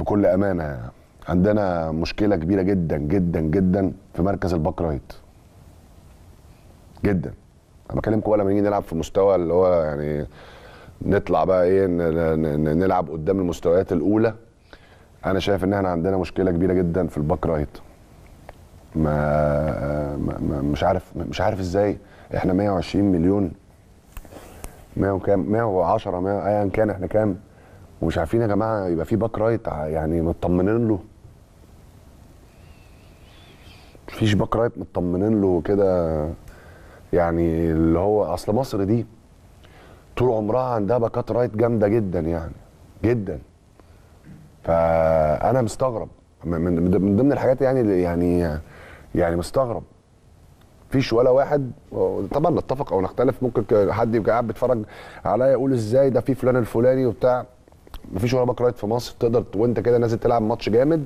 بكل امانه عندنا مشكله كبيره جدا جدا جدا في مركز الباك رايت جدا انا بكلمكم لما نيجي نلعب في مستوى اللي هو يعني نطلع بقى ايه نلعب قدام المستويات الاولى انا شايف ان احنا عندنا مشكله كبيره جدا في الباك رايت ما, ما مش عارف مش عارف ازاي احنا 120 مليون 100 وكام 110 100 ايا كان احنا كام ومش عارفين يا جماعه يبقى في باك رايت يعني مطمنين له مفيش باك رايت مطمنين له كده يعني اللي هو اصل مصر دي طول عمرها عندها باكات رايت جامده جدا يعني جدا فانا مستغرب من ضمن الحاجات يعني يعني يعني مستغرب فيش ولا واحد طبعا نتفق او نختلف ممكن حد يبقى قاعد بيتفرج عليا يقول ازاي ده في فلان الفلاني وبتاع مفيش ولا باك رايت في مصر تقدر وانت كده نازل تلعب ماتش جامد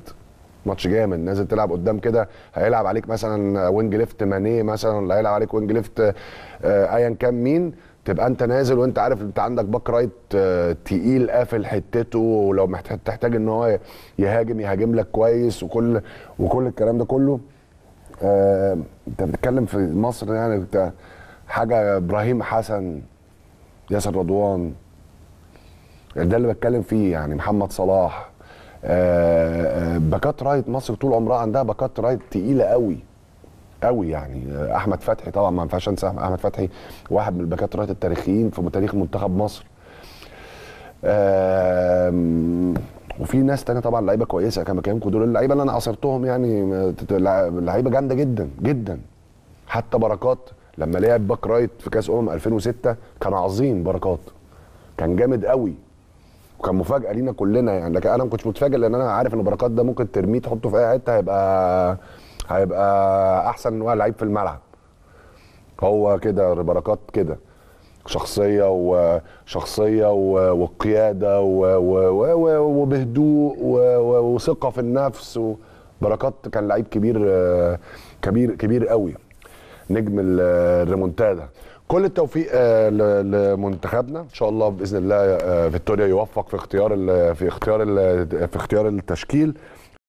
ماتش جامد نازل تلعب قدام كده هيلعب عليك مثلا وينج ليفت ماني مثلا ولا هيلعب عليك وينج ليفت آه، ايا كان مين تبقى انت نازل وانت عارف انت عندك باك رايت آه، تقيل قافل حتته ولو محتاج تحتاج ان هو يهاجم يهاجم لك كويس وكل وكل الكلام ده كله آه، انت بتتكلم في مصر يعني حاجه ابراهيم حسن ياسر رضوان يعني ده اللي بتكلم فيه يعني محمد صلاح آه، آه، باكات رايت مصر طول عمرها عندها باكات رايت تقيله قوي قوي يعني آه، احمد فتحي طبعا ما ينفعش انسى احمد فتحي واحد من الباكات رايت التاريخيين في تاريخ منتخب مصر وفي ناس تانية طبعا لعيبه كويسه كما كلامكم دول اللعيبه اللي انا عصرتهم يعني لعيبه جامده جدا جدا حتى بركات لما لعب باك رايت في كاس امم 2006 كان عظيم بركات كان جامد قوي وكان مفاجاه لينا كلنا يعني لكن انا ما كنتش متفاجئ لان انا عارف ان بركات ده ممكن ترميه تحطه في اي حته هيبقى هيبقى احسن لعيب في الملعب هو كده بركات كده شخصيه وشخصيه وقياده وبهدوء وثقه في النفس بركات كان لعيب كبير كبير كبير قوي نجم الريمونتادا كل التوفيق آه، لمنتخبنا ان شاء الله باذن الله آه، فيكتوريا يوفق في اختيار في اختيار في اختيار التشكيل